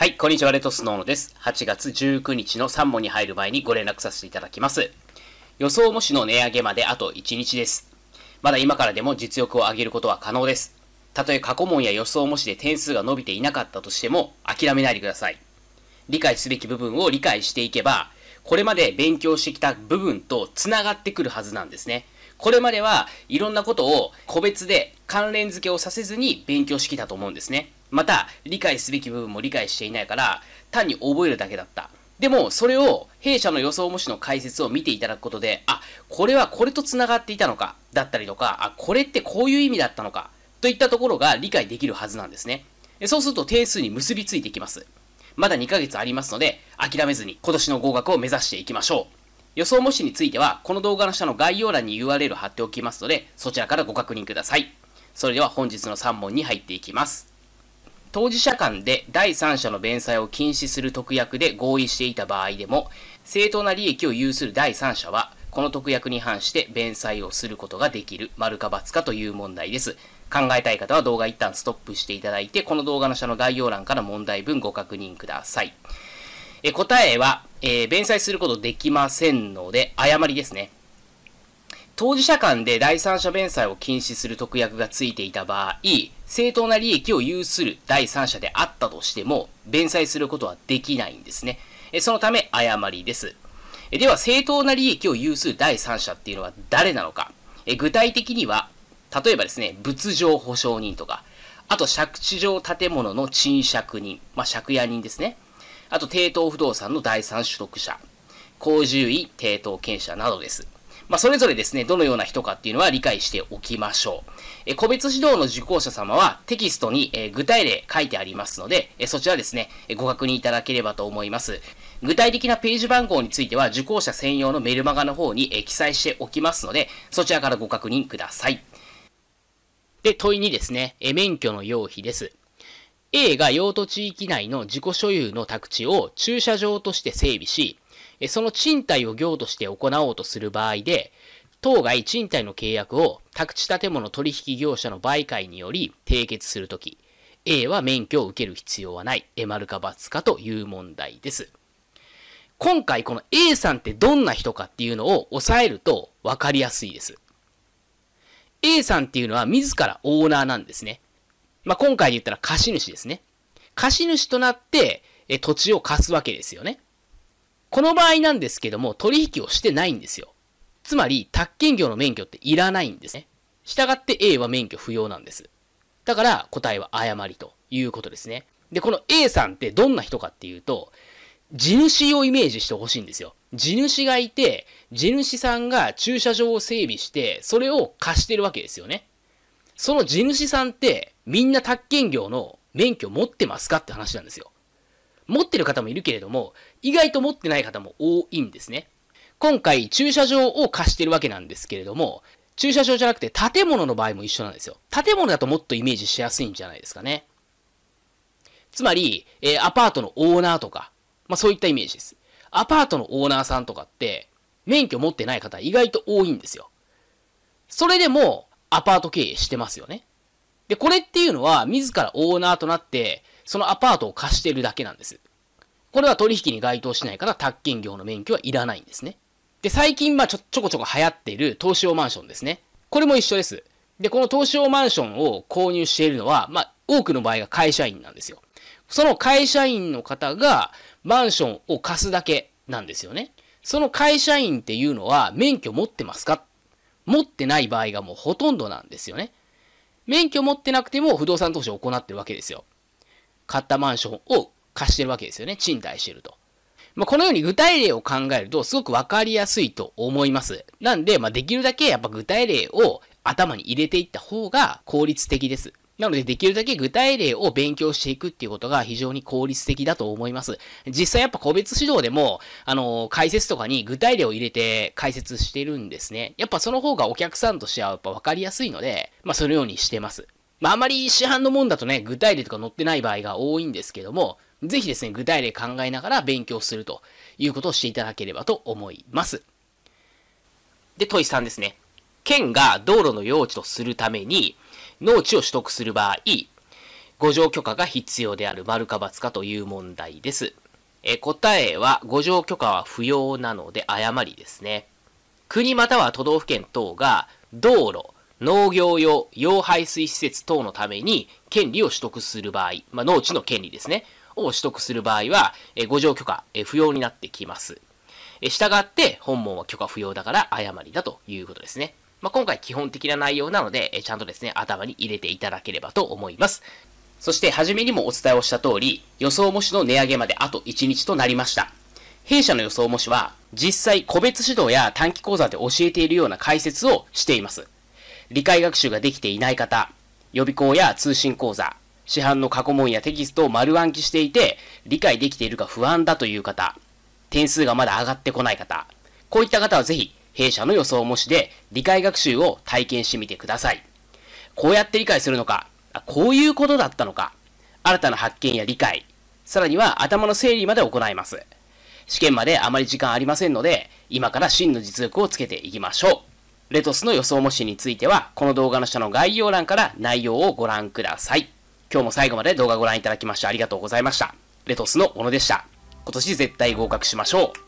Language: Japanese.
はい、こんにちは、レトスノーノです。8月19日の3問に入る前にご連絡させていただきます。予想模試の値上げまであと1日です。まだ今からでも実力を上げることは可能です。たとえ過去問や予想模試で点数が伸びていなかったとしても、諦めないでください。理解すべき部分を理解していけば、これまで勉強してきた部分と繋がってくるはずなんですね。これまではいろんなことを個別で関連付けをさせずに勉強してきたと思うんですね。また、理解すべき部分も理解していないから、単に覚えるだけだった。でも、それを弊社の予想模試の解説を見ていただくことで、あ、これはこれと繋がっていたのか、だったりとか、あ、これってこういう意味だったのか、といったところが理解できるはずなんですね。そうすると定数に結びついていきます。まだ2ヶ月ありますので、諦めずに今年の合格を目指していきましょう。予想模試については、この動画の下の概要欄に URL 貼っておきますので、そちらからご確認ください。それでは本日の3問に入っていきます。当事者間で第三者の弁済を禁止する特約で合意していた場合でも、正当な利益を有する第三者は、この特約に反して弁済をすることができる、丸か×かという問題です。考えたい方は動画一旦ストップしていただいて、この動画の下の概要欄から問題文ご確認ください。え答えは、えー、弁済することできませんので、誤りですね。当事者間で第三者弁済を禁止する特約がついていた場合、正当な利益を有する第三者であったとしても、弁済することはできないんですね。そのため、誤りです。では、正当な利益を有する第三者っていうのは誰なのか。具体的には、例えばですね、物上保証人とか、あと、借地上建物の賃借人、まあ、借家人ですね。あと、抵当不動産の第三取得者、高獣医、抵当権者などです。まあ、それぞれですね、どのような人かっていうのは理解しておきましょう。え個別指導の受講者様はテキストに、え具体例書いてありますので、えそちらですね、ご確認いただければと思います。具体的なページ番号については受講者専用のメルマガの方に、え記載しておきますので、そちらからご確認ください。で、問いにですね、え免許の用費です。A が用途地域内の自己所有の宅地を駐車場として整備し、その賃貸を業として行おうとする場合で、当該賃貸の契約を宅地建物取引業者の媒介により締結するとき、A は免許を受ける必要はない、え、るかつかという問題です。今回この A さんってどんな人かっていうのを押さえると分かりやすいです。A さんっていうのは自らオーナーなんですね。まあ、今回で言ったら貸主ですね。貸主となって、え、土地を貸すわけですよね。この場合なんですけども、取引をしてないんですよ。つまり、宅建業の免許っていらないんですね。従って A は免許不要なんです。だから、答えは誤りということですね。で、この A さんってどんな人かっていうと、地主をイメージしてほしいんですよ。地主がいて、地主さんが駐車場を整備して、それを貸してるわけですよね。その地主さんってみんな宅建業の免許持ってますかって話なんですよ。持ってる方もいるけれども、意外と持ってない方も多いんですね。今回駐車場を貸してるわけなんですけれども、駐車場じゃなくて建物の場合も一緒なんですよ。建物だともっとイメージしやすいんじゃないですかね。つまり、えー、アパートのオーナーとか、まあそういったイメージです。アパートのオーナーさんとかって、免許持ってない方意外と多いんですよ。それでも、アパート経営してますよね。で、これっていうのは、自らオーナーとなって、そのアパートを貸しているだけなんです。これは取引に該当しないから、宅建業の免許はいらないんですね。で、最近、まあ、ちょ、ちょこちょこ流行っている投資用マンションですね。これも一緒です。で、この投資用マンションを購入しているのは、まあ、多くの場合が会社員なんですよ。その会社員の方がマンションを貸すだけなんですよね。その会社員っていうのは免許持ってますか持ってない場合がもうほとんどなんですよね。免許持ってなくても不動産投資を行ってるわけですよ。買ったマンションを貸してるわけですよね。賃貸してると。まあ、このように具体例を考えるとすごくわかりやすいと思います。なんで、まあ、できるだけやっぱ具体例を頭に入れていった方が効率的です。なので、できるだけ具体例を勉強していくっていうことが非常に効率的だと思います。実際やっぱ個別指導でも、あの、解説とかに具体例を入れて解説してるんですね。やっぱその方がお客さんとしてはやっぱ分かりやすいので、まあそのようにしてます。まああまり市販のもんだとね、具体例とか載ってない場合が多いんですけども、ぜひですね、具体例考えながら勉強するということをしていただければと思います。で、問いさんですね。県が道路の用地とするために、農地を取得する場合、五条許可が必要である丸か×かという問題です。え答えは、五条許可は不要なので誤りですね。国または都道府県等が道路、農業用、用排水施設等のために権利を取得する場合、まあ、農地の権利ですね、を取得する場合は、え五条許可、え不要になってきます。え従って、本門は許可不要だから誤りだということですね。まあ、今回基本的な内容なので、えちゃんとですね、頭に入れていただければと思います。そして、初めにもお伝えをした通り、予想模試の値上げまであと1日となりました。弊社の予想模試は、実際個別指導や短期講座で教えているような解説をしています。理解学習ができていない方、予備校や通信講座、市販の過去問やテキストを丸暗記していて、理解できているか不安だという方、点数がまだ上がってこない方、こういった方はぜひ、弊社の予想模試で理解学習を体験してみてください。こうやって理解するのか、こういうことだったのか、新たな発見や理解、さらには頭の整理まで行います。試験まであまり時間ありませんので、今から真の実力をつけていきましょう。レトスの予想模試については、この動画の下の概要欄から内容をご覧ください。今日も最後まで動画をご覧いただきましてありがとうございました。レトスの小野でした。今年絶対合格しましょう。